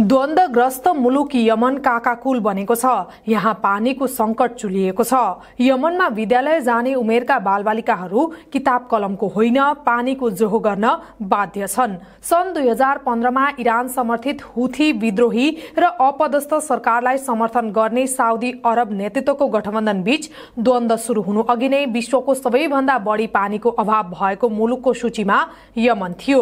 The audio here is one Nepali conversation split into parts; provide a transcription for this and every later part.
द्वन्द्वग्रस्त मुलुक यमन काकाकुल बनेको छ यहाँ पानीको सङ्कट चुलिएको छ यमनमा विद्यालय जाने उमेरका बालबालिकाहरू किताब कलमको होइन पानीको जोहो गर्न बाध्य छन् सन् दुई हजार पन्ध्रमा इरान समर्थित हुथी विद्रोही र अपदस्थ सरकारलाई समर्थन गर्ने साउदी अरब नेतृत्वको गठबन्धन बीच द्वन्द्व सुरु हुनु अघि नै विश्वको सबैभन्दा बढी पानीको अभाव भएको मुलुकको सूचीमा यमन थियो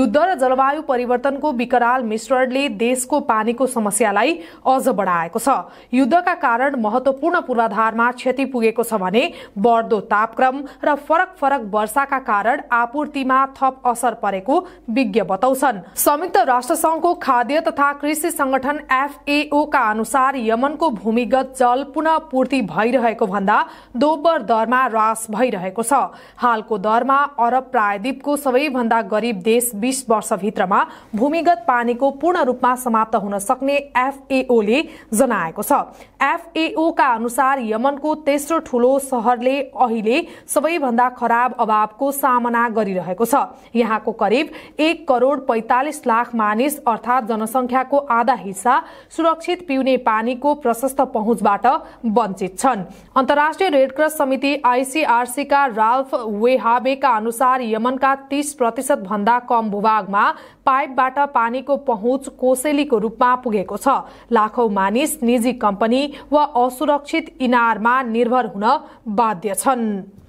युद्ध र जलवायु परिवर्तनको विकराल मिश्रणले देश देशको पानीको समस्यालाई अझ बढाएको छ युद्धका कारण महत्वपूर्ण पूर्वाधारमा क्षति पुगेको छ भने बढ्दो तापक्रम र फरक फरक वर्षाका कारण आपूर्तिमा थप असर परेको विज्ञ बताउँछन् संयुक्त राष्ट्र संघको खाद्य तथा कृषि संगठन एफएओ का अनुसार यमनको भूमिगत जल पुनः पूर्ति भइरहेको भन्दा दोब्बर दरमा ह्रास भइरहेको छ हालको दरमा अरब प्रायद्वीपको सबैभन्दा गरिब देश बीस वर्षभित्रमा भूमिगत पानीको पूर्ण रूपमा समाप्त हुन सक्ने एफएओले जनाएको छ एफएओ का अनुसार यमनको तेस्रो ठूलो शहरले अहिले सबैभन्दा खराब अभावको सामना गरिरहेको छ यहाँको करिब एक करोड़ पैंतालिस लाख मानिस अर्थात जनसंख्याको आधा हिस्सा सुरक्षित पिउने पानीको प्रशस्त पहुँचबाट वञ्चित छन् अन्तर्राष्ट्रिय रेडक्रस समिति आइसिआरसीका राल्फ वेहाबेका अनुसार यमनका तीस प्रतिशत भन्दा कम भूभागमा पाइपबाट पानीको पहुँच कोसेल हथेलीको रूपमा पुगेको छ लाखौं मानिस निजी कम्पनी वा असुरक्षित इनारमा निर्भर हुन बाध्य छन्